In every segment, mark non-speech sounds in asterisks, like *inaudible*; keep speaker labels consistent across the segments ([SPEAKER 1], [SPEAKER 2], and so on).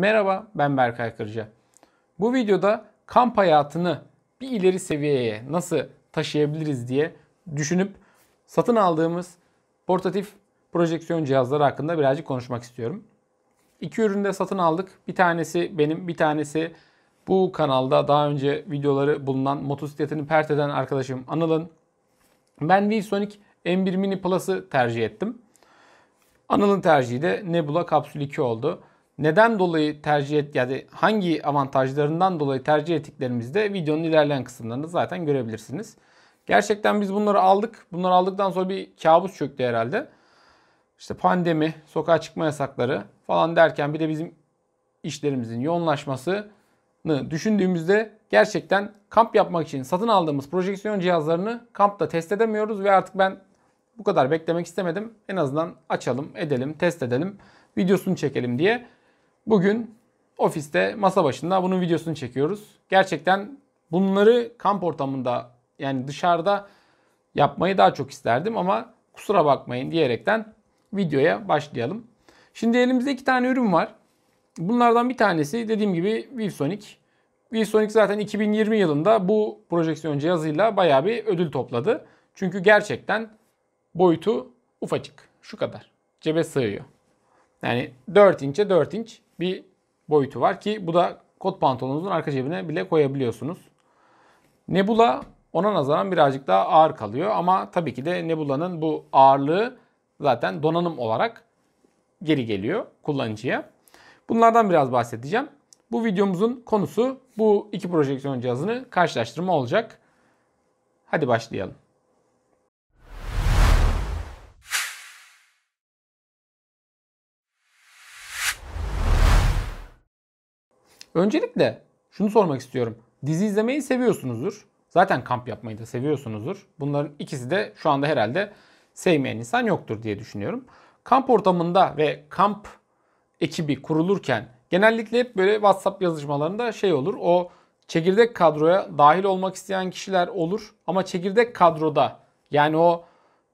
[SPEAKER 1] Merhaba ben Berkay Kırca. Bu videoda kamp hayatını bir ileri seviyeye nasıl taşıyabiliriz diye düşünüp satın aldığımız portatif projeksiyon cihazları hakkında birazcık konuşmak istiyorum. İki ürünü de satın aldık. Bir tanesi benim, bir tanesi bu kanalda daha önce videoları bulunan motosikletini pert eden arkadaşım Anıl'ın. Ben Wilsonic M1 Mini Plus'ı tercih ettim. Anıl'ın tercihi de Nebula Kapsül 2 oldu neden dolayı tercih et yani hangi avantajlarından dolayı tercih ettiklerimizi videonun ilerleyen kısımlarında zaten görebilirsiniz. Gerçekten biz bunları aldık. Bunları aldıktan sonra bir kabus çöktü herhalde. İşte pandemi, sokağa çıkma yasakları falan derken bir de bizim işlerimizin yoğunlaşmasını düşündüğümüzde gerçekten kamp yapmak için satın aldığımız projeksiyon cihazlarını kampta test edemiyoruz ve artık ben bu kadar beklemek istemedim. En azından açalım, edelim, test edelim, videosunu çekelim diye Bugün ofiste masa başında bunun videosunu çekiyoruz. Gerçekten bunları kamp ortamında yani dışarıda yapmayı daha çok isterdim ama kusura bakmayın diyerekten videoya başlayalım. Şimdi elimizde iki tane ürün var. Bunlardan bir tanesi dediğim gibi Vivsonic. Vivsonic zaten 2020 yılında bu projeksiyon cihazıyla bayağı bir ödül topladı. Çünkü gerçekten boyutu ufacık. Şu kadar. Cebe sığıyor. Yani 4 inçe 4 inç bir boyutu var ki bu da kot pantolonunuzun arka cebine bile koyabiliyorsunuz. Nebula ona nazaran birazcık daha ağır kalıyor ama tabii ki de Nebula'nın bu ağırlığı zaten donanım olarak geri geliyor kullanıcıya. Bunlardan biraz bahsedeceğim. Bu videomuzun konusu bu iki projeksiyon cihazını karşılaştırma olacak. Hadi başlayalım. Öncelikle şunu sormak istiyorum. Dizi izlemeyi seviyorsunuzdur. Zaten kamp yapmayı da seviyorsunuzdur. Bunların ikisi de şu anda herhalde sevmeyen insan yoktur diye düşünüyorum. Kamp ortamında ve kamp ekibi kurulurken genellikle hep böyle WhatsApp yazışmalarında şey olur. O çekirdek kadroya dahil olmak isteyen kişiler olur ama çekirdek kadroda yani o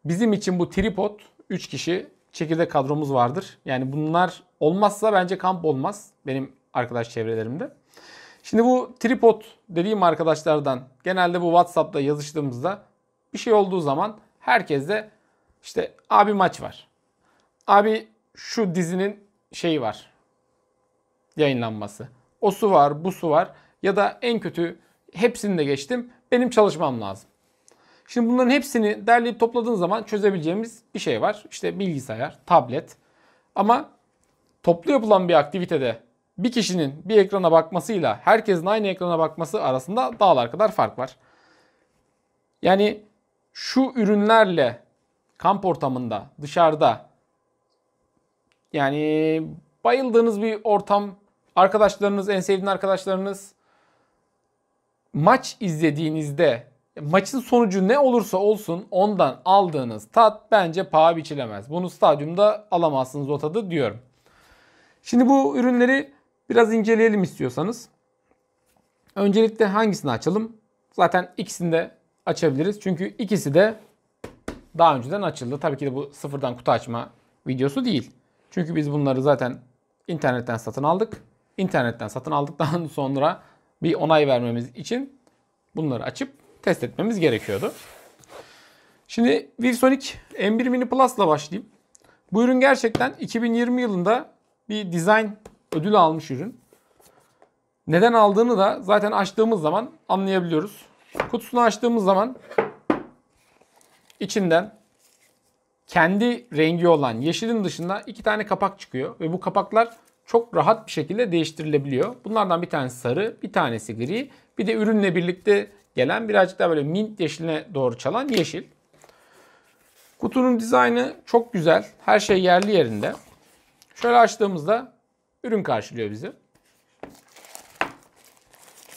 [SPEAKER 1] bizim için bu tripod 3 kişi çekirdek kadromuz vardır. Yani bunlar olmazsa bence kamp olmaz. Benim arkadaş çevrelerimde. Şimdi bu tripod dediğim arkadaşlardan genelde bu WhatsApp'ta yazıştığımızda bir şey olduğu zaman herkes de işte abi maç var. Abi şu dizinin şeyi var. Yayınlanması. O su var, bu su var ya da en kötü hepsini de geçtim. Benim çalışmam lazım. Şimdi bunların hepsini derleyip topladığın zaman çözebileceğimiz bir şey var. İşte bilgisayar, tablet. Ama toplu yapılan bir aktivitede bir kişinin bir ekrana bakmasıyla herkesin aynı ekrana bakması arasında dağlar kadar fark var. Yani şu ürünlerle kamp ortamında, dışarıda yani bayıldığınız bir ortam, arkadaşlarınız, en sevdiğin arkadaşlarınız maç izlediğinizde maçın sonucu ne olursa olsun ondan aldığınız tat bence paha biçilemez. Bunu stadyumda alamazsınız o tadı diyorum. Şimdi bu ürünleri Biraz inceleyelim istiyorsanız. Öncelikle hangisini açalım? Zaten ikisini de açabiliriz. Çünkü ikisi de daha önceden açıldı. Tabii ki de bu sıfırdan kutu açma videosu değil. Çünkü biz bunları zaten internetten satın aldık. İnternetten satın aldıktan *laughs* sonra bir onay vermemiz için bunları açıp test etmemiz gerekiyordu. Şimdi Vivsonic M1 Mini Plus ile başlayayım. Bu ürün gerçekten 2020 yılında bir design ödül almış ürün. Neden aldığını da zaten açtığımız zaman anlayabiliyoruz. Kutusunu açtığımız zaman içinden kendi rengi olan yeşilin dışında iki tane kapak çıkıyor. Ve bu kapaklar çok rahat bir şekilde değiştirilebiliyor. Bunlardan bir tanesi sarı, bir tanesi gri. Bir de ürünle birlikte gelen birazcık daha böyle mint yeşiline doğru çalan yeşil. Kutunun dizaynı çok güzel. Her şey yerli yerinde. Şöyle açtığımızda ürün karşılıyor bizi.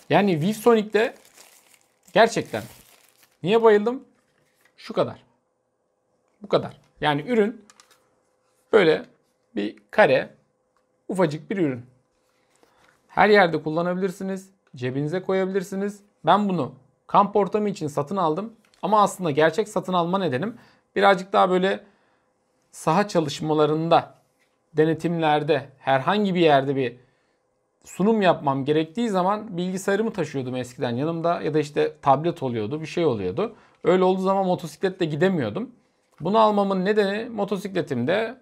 [SPEAKER 1] Yani Vivsonic'te gerçekten niye bayıldım? Şu kadar. Bu kadar. Yani ürün böyle bir kare ufacık bir ürün. Her yerde kullanabilirsiniz. Cebinize koyabilirsiniz. Ben bunu kamp ortamı için satın aldım. Ama aslında gerçek satın alma nedenim birazcık daha böyle saha çalışmalarında denetimlerde herhangi bir yerde bir sunum yapmam gerektiği zaman bilgisayarımı taşıyordum eskiden yanımda ya da işte tablet oluyordu bir şey oluyordu. Öyle olduğu zaman motosikletle gidemiyordum. Bunu almamın nedeni motosikletimde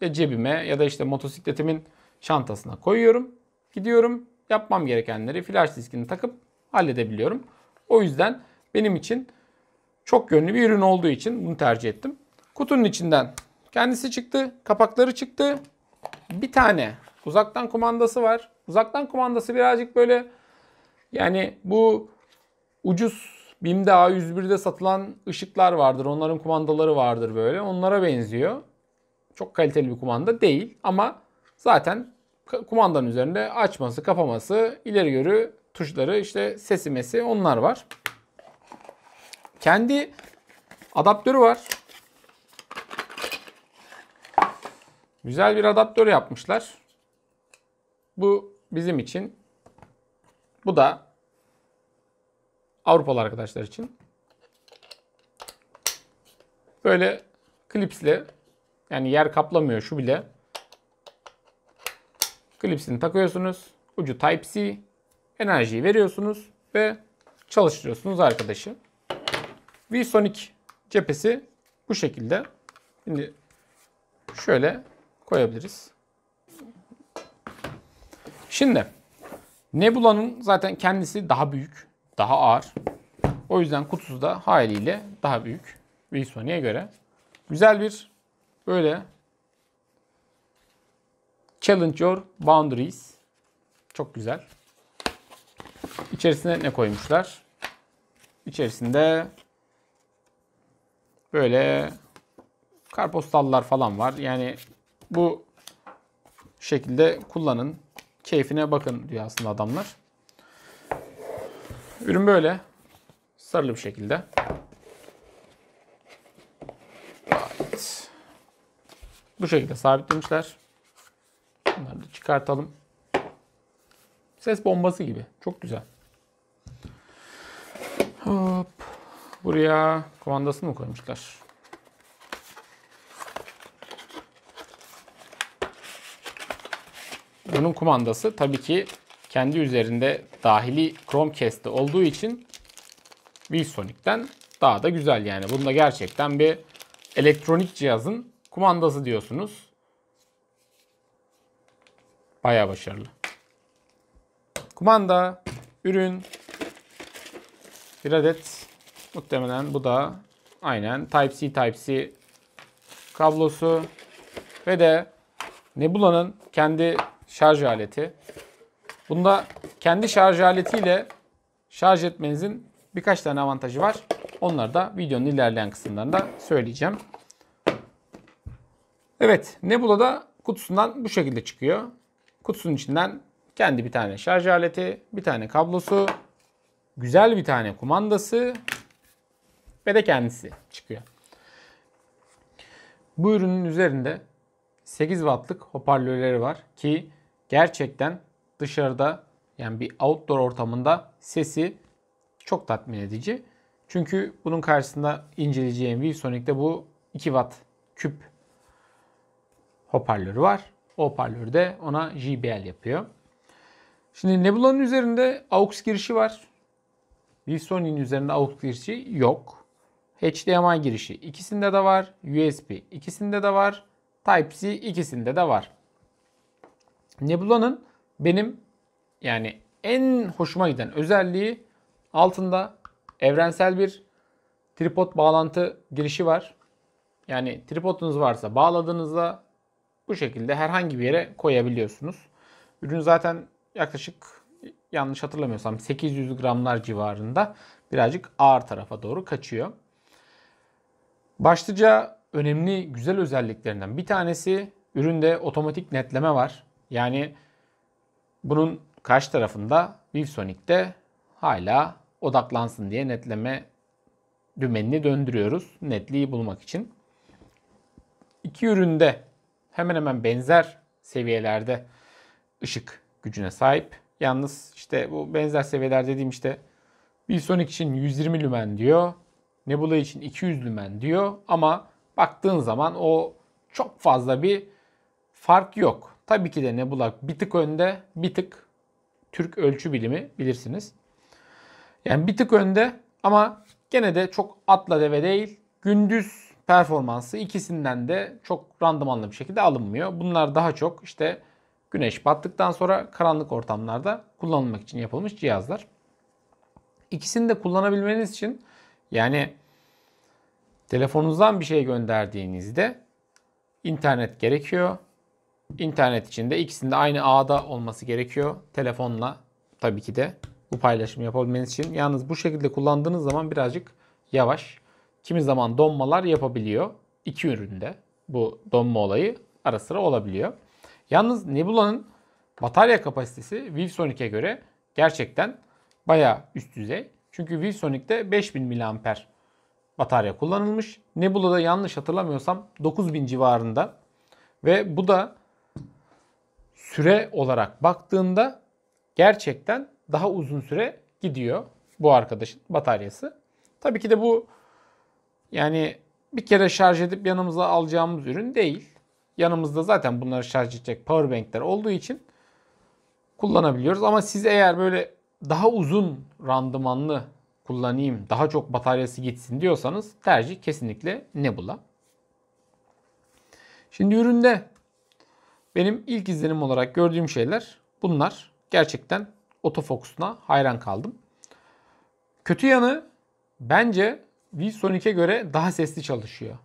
[SPEAKER 1] ya cebime ya da işte motosikletimin çantasına koyuyorum. Gidiyorum yapmam gerekenleri flash diskini takıp halledebiliyorum. O yüzden benim için çok yönlü bir ürün olduğu için bunu tercih ettim. Kutunun içinden Kendisi çıktı. Kapakları çıktı. Bir tane uzaktan kumandası var. Uzaktan kumandası birazcık böyle yani bu ucuz BİM'de A101'de satılan ışıklar vardır. Onların kumandaları vardır böyle. Onlara benziyor. Çok kaliteli bir kumanda değil ama zaten kumandanın üzerinde açması, kapaması, ileri görü tuşları, işte sesimesi onlar var. Kendi adaptörü var. Güzel bir adaptör yapmışlar. Bu bizim için. Bu da Avrupalı arkadaşlar için. Böyle klipsle yani yer kaplamıyor şu bile. Klipsini takıyorsunuz. Ucu Type-C. Enerjiyi veriyorsunuz ve çalıştırıyorsunuz arkadaşı. Sonic cephesi bu şekilde. Şimdi şöyle koyabiliriz. Şimdi Nebula'nın zaten kendisi daha büyük, daha ağır. O yüzden kutusu da haliyle daha büyük Wilsonia'ya göre. Güzel bir böyle Challenge Your Boundaries. Çok güzel. İçerisine ne koymuşlar? İçerisinde böyle karpostallar falan var. Yani bu şekilde kullanın. Keyfine bakın diyor aslında adamlar. Ürün böyle. Sarılı bir şekilde. Evet. Bu şekilde sabitlemişler. Bunları da çıkartalım. Ses bombası gibi. Çok güzel. Hop. Buraya kumandasını mı koymuşlar? Bunun kumandası tabii ki kendi üzerinde dahili Chromecast'te olduğu için Wilsonic'ten daha da güzel yani. Bunda gerçekten bir elektronik cihazın kumandası diyorsunuz. Baya başarılı. Kumanda, ürün, bir adet muhtemelen bu da aynen Type-C Type-C kablosu ve de Nebula'nın kendi şarj aleti. Bunda kendi şarj aletiyle şarj etmenizin birkaç tane avantajı var. Onları da videonun ilerleyen kısımlarında söyleyeceğim. Evet Nebula da kutusundan bu şekilde çıkıyor. Kutusunun içinden kendi bir tane şarj aleti, bir tane kablosu, güzel bir tane kumandası ve de kendisi çıkıyor. Bu ürünün üzerinde 8 wattlık hoparlörleri var ki gerçekten dışarıda yani bir outdoor ortamında sesi çok tatmin edici. Çünkü bunun karşısında inceleyeceğim Wilsonic'te bu 2 watt küp hoparlörü var. O hoparlörü de ona JBL yapıyor. Şimdi Nebula'nın üzerinde AUX girişi var. Wilson'in üzerinde AUX girişi yok. HDMI girişi ikisinde de var. USB ikisinde de var. Type-C ikisinde de var. Nebula'nın benim yani en hoşuma giden özelliği altında evrensel bir tripod bağlantı girişi var. Yani tripodunuz varsa bağladığınızda bu şekilde herhangi bir yere koyabiliyorsunuz. Ürün zaten yaklaşık yanlış hatırlamıyorsam 800 gramlar civarında birazcık ağır tarafa doğru kaçıyor. Başlıca önemli güzel özelliklerinden bir tanesi üründe otomatik netleme var. Yani bunun karşı tarafında VivSonic de hala odaklansın diye netleme dümenini döndürüyoruz netliği bulmak için. İki üründe hemen hemen benzer seviyelerde ışık gücüne sahip. Yalnız işte bu benzer seviyeler dediğim işte VivSonic için 120 lümen diyor. Nebula için 200 lümen diyor ama baktığın zaman o çok fazla bir fark yok. Tabii ki de Nebula bir tık önde, bir tık Türk ölçü bilimi bilirsiniz. Yani bir tık önde ama gene de çok atla deve değil. Gündüz performansı ikisinden de çok randımanlı bir şekilde alınmıyor. Bunlar daha çok işte güneş battıktan sonra karanlık ortamlarda kullanılmak için yapılmış cihazlar. İkisini de kullanabilmeniz için yani telefonunuzdan bir şey gönderdiğinizde internet gerekiyor. İnternet içinde ikisinde aynı ağda olması gerekiyor. Telefonla tabii ki de bu paylaşımı yapabilmeniz için. Yalnız bu şekilde kullandığınız zaman birazcık yavaş. Kimi zaman donmalar yapabiliyor. İki üründe bu donma olayı ara sıra olabiliyor. Yalnız Nebula'nın batarya kapasitesi Wilsonic'e göre gerçekten baya üst düzey. Çünkü Wilsonic'te 5000 mAh batarya kullanılmış. Nebula'da yanlış hatırlamıyorsam 9000 civarında. Ve bu da süre olarak baktığında gerçekten daha uzun süre gidiyor bu arkadaşın bataryası. Tabii ki de bu yani bir kere şarj edip yanımıza alacağımız ürün değil. Yanımızda zaten bunları şarj edecek power powerbankler olduğu için kullanabiliyoruz. Ama siz eğer böyle daha uzun randımanlı kullanayım, daha çok bataryası gitsin diyorsanız tercih kesinlikle Nebula. Şimdi üründe benim ilk izlenim olarak gördüğüm şeyler bunlar. Gerçekten otofokusuna hayran kaldım. Kötü yanı bence v VSonic'e göre daha sesli çalışıyor.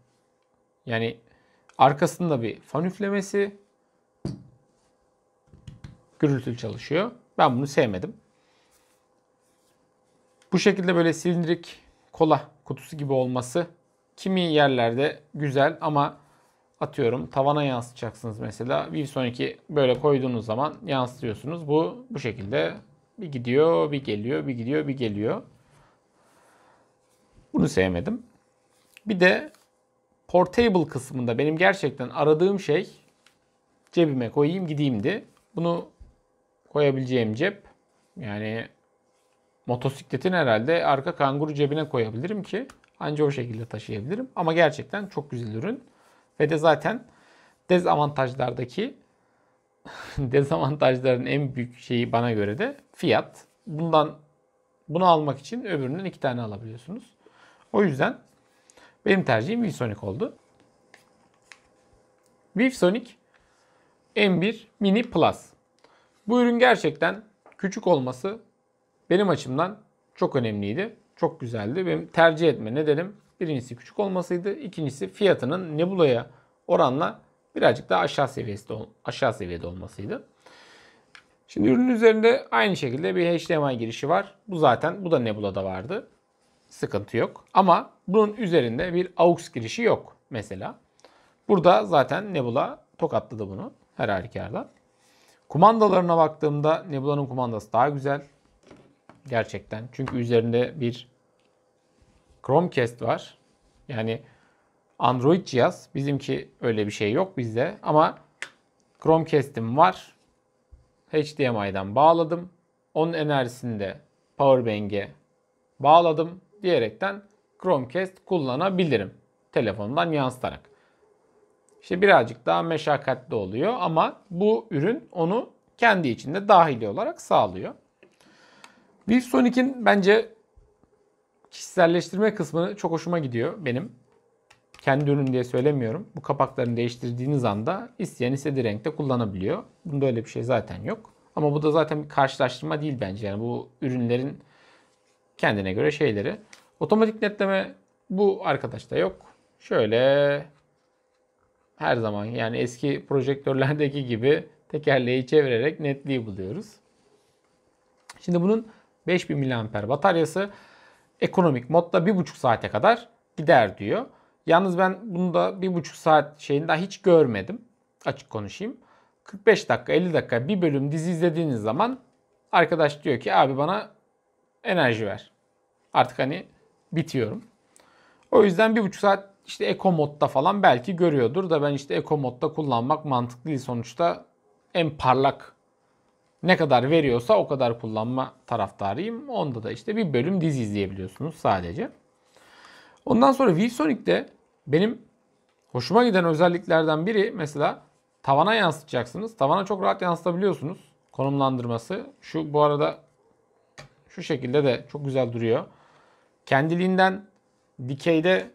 [SPEAKER 1] Yani arkasında bir fan üflemesi gürültülü çalışıyor. Ben bunu sevmedim. Bu şekilde böyle silindirik kola kutusu gibi olması kimi yerlerde güzel ama atıyorum tavana yansıtacaksınız mesela. Bir sonraki böyle koyduğunuz zaman yansıtıyorsunuz. Bu bu şekilde bir gidiyor, bir geliyor, bir gidiyor, bir geliyor. Bunu sevmedim. Bir de portable kısmında benim gerçekten aradığım şey cebime koyayım gideyimdi. Bunu koyabileceğim cep yani motosikletin herhalde arka kanguru cebine koyabilirim ki anca o şekilde taşıyabilirim. Ama gerçekten çok güzel ürün. Ve de zaten dezavantajlardaki *laughs* dezavantajların en büyük şeyi bana göre de fiyat. Bundan bunu almak için öbüründen iki tane alabiliyorsunuz. O yüzden benim tercihim Vivsonic oldu. Vivsonic M1 Mini Plus. Bu ürün gerçekten küçük olması benim açımdan çok önemliydi. Çok güzeldi. Benim tercih etme nedenim Birincisi küçük olmasıydı. İkincisi fiyatının Nebula'ya oranla birazcık daha aşağı seviyesi aşağı seviyede olmasıydı. Şimdi ürünün üzerinde aynı şekilde bir HDMI girişi var. Bu zaten bu da Nebula'da vardı. Sıkıntı yok. Ama bunun üzerinde bir AUX girişi yok mesela. Burada zaten Nebula tokatladı bunu her halükarda. Kumandalarına baktığımda Nebula'nın kumandası daha güzel. Gerçekten. Çünkü üzerinde bir Chromecast var. Yani Android cihaz. Bizimki öyle bir şey yok bizde. Ama Chromecast'im var. HDMI'den bağladım. Onun enerjisini de Powerbank'e bağladım diyerekten Chromecast kullanabilirim. Telefondan yansıtarak. İşte birazcık daha meşakkatli oluyor ama bu ürün onu kendi içinde dahili olarak sağlıyor. bir ViewSonic'in bence kişiselleştirme kısmı çok hoşuma gidiyor benim. Kendi ürün diye söylemiyorum. Bu kapaklarını değiştirdiğiniz anda isteyen istediği renkte kullanabiliyor. Bunda öyle bir şey zaten yok. Ama bu da zaten bir karşılaştırma değil bence. Yani bu ürünlerin kendine göre şeyleri. Otomatik netleme bu arkadaşta yok. Şöyle her zaman yani eski projektörlerdeki gibi tekerleği çevirerek netliği buluyoruz. Şimdi bunun 5000 mAh bataryası ekonomik modda bir buçuk saate kadar gider diyor. Yalnız ben bunu da bir buçuk saat şeyini daha hiç görmedim. Açık konuşayım. 45 dakika 50 dakika bir bölüm dizi izlediğiniz zaman arkadaş diyor ki abi bana enerji ver. Artık hani bitiyorum. O yüzden bir buçuk saat işte Eco modda falan belki görüyordur da ben işte Eco modda kullanmak mantıklı değil. Sonuçta en parlak ne kadar veriyorsa o kadar kullanma taraftarıyım. Onda da işte bir bölüm dizi izleyebiliyorsunuz sadece. Ondan sonra VSonic'te benim hoşuma giden özelliklerden biri mesela tavana yansıtacaksınız. Tavana çok rahat yansıtabiliyorsunuz. Konumlandırması. Şu bu arada şu şekilde de çok güzel duruyor. Kendiliğinden dikeyde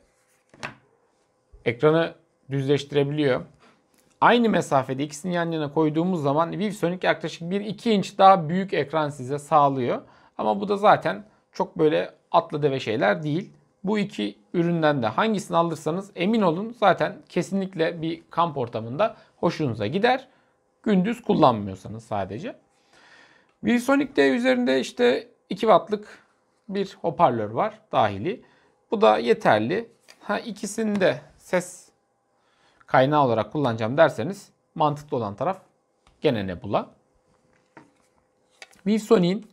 [SPEAKER 1] ekranı düzleştirebiliyor. Aynı mesafede ikisini yan yana koyduğumuz zaman ViewSonic yaklaşık 1-2 inç daha büyük ekran size sağlıyor. Ama bu da zaten çok böyle atla deve şeyler değil. Bu iki üründen de hangisini alırsanız emin olun zaten kesinlikle bir kamp ortamında hoşunuza gider. Gündüz kullanmıyorsanız sadece. ViewSonic'te üzerinde işte 2 wattlık bir hoparlör var dahili. Bu da yeterli. Ha ikisinde ses kaynağı olarak kullanacağım derseniz mantıklı olan taraf gene Nebula. Wilson'in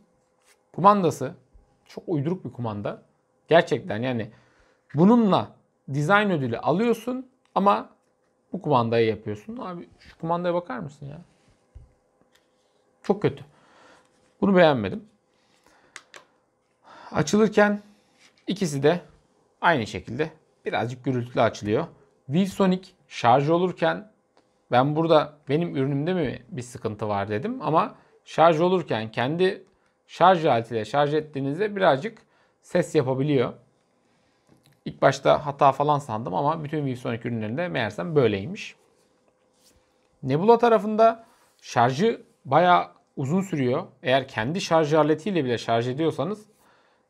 [SPEAKER 1] kumandası çok uyduruk bir kumanda. Gerçekten yani bununla dizayn ödülü alıyorsun ama bu kumandayı yapıyorsun. Abi şu kumandaya bakar mısın ya? Çok kötü. Bunu beğenmedim. Açılırken ikisi de aynı şekilde birazcık gürültülü açılıyor. Wilsonic şarj olurken ben burada benim ürünümde mi bir sıkıntı var dedim ama şarj olurken kendi şarj aletiyle şarj ettiğinizde birazcık ses yapabiliyor. İlk başta hata falan sandım ama bütün Wilsonic ürünlerinde meğersem böyleymiş. Nebula tarafında şarjı bayağı uzun sürüyor. Eğer kendi şarj aletiyle bile şarj ediyorsanız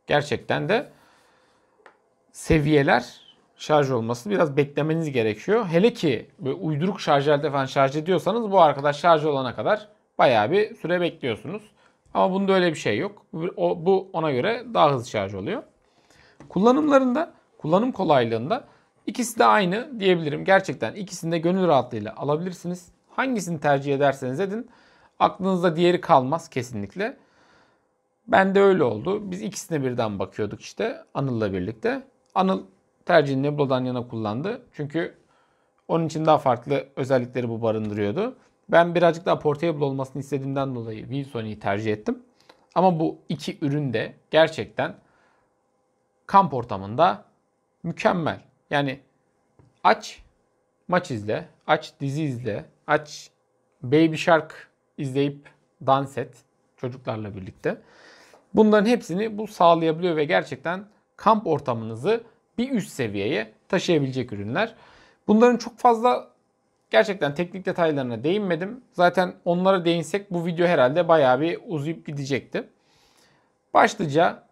[SPEAKER 1] gerçekten de seviyeler şarj olması biraz beklemeniz gerekiyor. Hele ki uyduruk şarj aleti falan şarj ediyorsanız bu arkadaş şarj olana kadar bayağı bir süre bekliyorsunuz. Ama bunda öyle bir şey yok. Bu ona göre daha hızlı şarj oluyor. Kullanımlarında, kullanım kolaylığında ikisi de aynı diyebilirim. Gerçekten ikisini de gönül rahatlığıyla alabilirsiniz. Hangisini tercih ederseniz edin. Aklınızda diğeri kalmaz kesinlikle. Ben de öyle oldu. Biz ikisine birden bakıyorduk işte Anıl'la birlikte. Anıl tercihini Nebulo'dan yana kullandı. Çünkü onun için daha farklı özellikleri bu barındırıyordu. Ben birazcık daha portable olmasını istediğimden dolayı Wilson'i tercih ettim. Ama bu iki ürün de gerçekten kamp ortamında mükemmel. Yani aç maç izle, aç dizi izle, aç Baby Shark izleyip dans et çocuklarla birlikte. Bunların hepsini bu sağlayabiliyor ve gerçekten kamp ortamınızı bir üst seviyeye taşıyabilecek ürünler. Bunların çok fazla gerçekten teknik detaylarına değinmedim. Zaten onlara değinsek bu video herhalde bayağı bir uzayıp gidecekti. Başlıca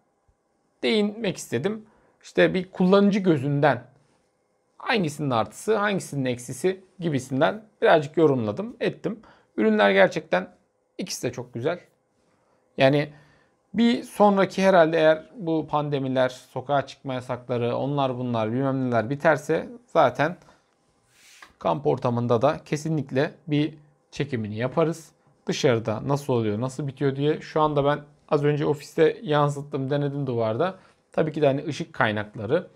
[SPEAKER 1] değinmek istedim. İşte bir kullanıcı gözünden hangisinin artısı, hangisinin eksisi gibisinden birazcık yorumladım, ettim. Ürünler gerçekten ikisi de çok güzel. Yani bir sonraki herhalde eğer bu pandemiler, sokağa çıkma yasakları, onlar bunlar bilmem neler biterse zaten kamp ortamında da kesinlikle bir çekimini yaparız. Dışarıda nasıl oluyor, nasıl bitiyor diye. Şu anda ben az önce ofiste yansıttım, denedim duvarda. Tabii ki de hani ışık kaynakları.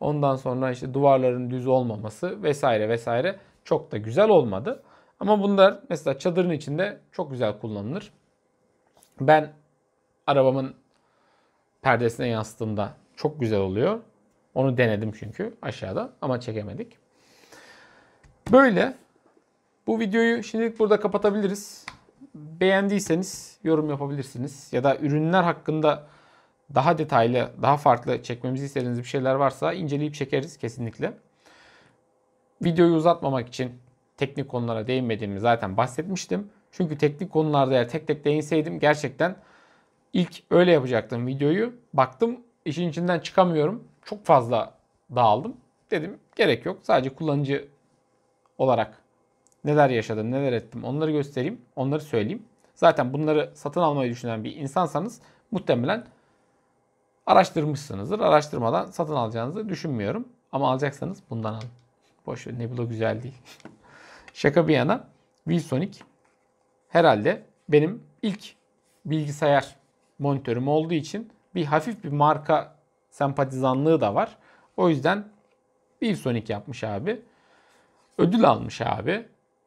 [SPEAKER 1] Ondan sonra işte duvarların düz olmaması vesaire vesaire çok da güzel olmadı. Ama bunlar mesela çadırın içinde çok güzel kullanılır. Ben arabamın perdesine yansıttığımda çok güzel oluyor. Onu denedim çünkü aşağıda ama çekemedik. Böyle. Bu videoyu şimdilik burada kapatabiliriz. Beğendiyseniz yorum yapabilirsiniz. Ya da ürünler hakkında daha detaylı, daha farklı çekmemizi istediğiniz bir şeyler varsa inceleyip çekeriz kesinlikle. Videoyu uzatmamak için teknik konulara değinmediğimi zaten bahsetmiştim. Çünkü teknik konularda eğer tek tek değinseydim gerçekten İlk öyle yapacaktım videoyu. Baktım işin içinden çıkamıyorum. Çok fazla dağıldım. Dedim gerek yok. Sadece kullanıcı olarak neler yaşadım, neler ettim onları göstereyim, onları söyleyeyim. Zaten bunları satın almayı düşünen bir insansanız muhtemelen
[SPEAKER 2] araştırmışsınızdır.
[SPEAKER 1] Araştırmadan satın alacağınızı düşünmüyorum. Ama alacaksanız bundan alın. Boş ver Nebula güzel değil. *laughs* Şaka bir yana Wilsonic herhalde benim ilk bilgisayar monitörüm olduğu için bir hafif bir marka sempatizanlığı da var. O yüzden bir Sonic yapmış abi. Ödül almış abi.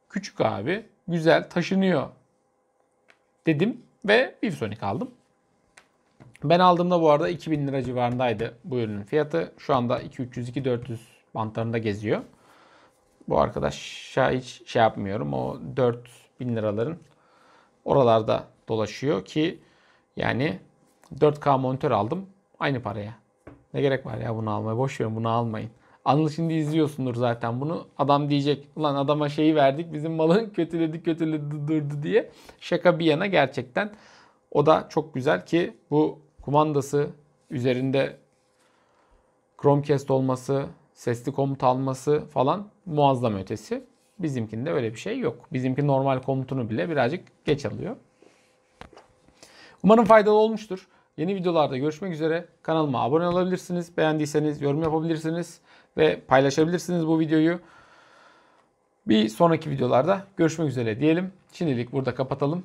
[SPEAKER 1] Küçük abi. Güzel taşınıyor dedim ve bir Sonic aldım. Ben aldığımda bu arada 2000 lira civarındaydı bu ürünün fiyatı. Şu anda 2-300-2-400 bantlarında geziyor. Bu arkadaşa hiç şey yapmıyorum. O 4000 liraların oralarda dolaşıyor ki yani 4K monitör aldım aynı paraya. Ne gerek var ya bunu almaya? Boş verin bunu almayın. Anıl şimdi izliyorsundur zaten bunu. Adam diyecek ulan adama şeyi verdik bizim malın *laughs* kötüledi kötüledi durdu diye. Şaka bir yana gerçekten o da çok güzel ki bu kumandası üzerinde Chromecast olması, sesli komut alması falan muazzam ötesi. Bizimkinde öyle bir şey yok. Bizimki normal komutunu bile birazcık geç alıyor. Umarım faydalı olmuştur. Yeni videolarda görüşmek üzere. Kanalıma abone olabilirsiniz. Beğendiyseniz yorum yapabilirsiniz ve paylaşabilirsiniz bu videoyu. Bir sonraki videolarda görüşmek üzere diyelim. Şimdilik burada kapatalım.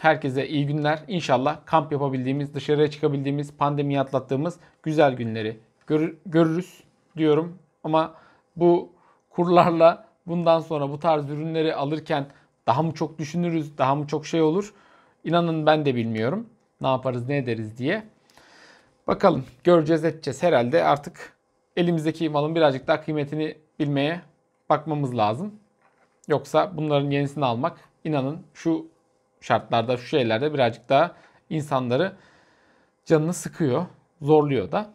[SPEAKER 1] Herkese iyi günler. İnşallah kamp yapabildiğimiz, dışarıya çıkabildiğimiz, pandemi atlattığımız güzel günleri gör görürüz diyorum. Ama bu kurlarla bundan sonra bu tarz ürünleri alırken daha mı çok düşünürüz, daha mı çok şey olur? İnanın ben de bilmiyorum. Ne yaparız ne ederiz diye. Bakalım göreceğiz edeceğiz. Herhalde artık elimizdeki malın birazcık daha kıymetini bilmeye bakmamız lazım. Yoksa bunların yenisini almak inanın şu şartlarda şu şeylerde birazcık daha insanları canını sıkıyor, zorluyor da.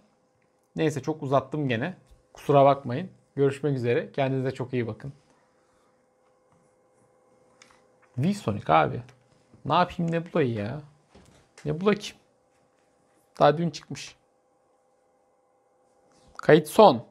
[SPEAKER 1] Neyse çok uzattım gene. Kusura bakmayın. Görüşmek üzere. Kendinize çok iyi bakın. V-Sonic abi. Ne yapayım ne bulayım ya? Ne kim? Daha dün çıkmış. Kayıt son.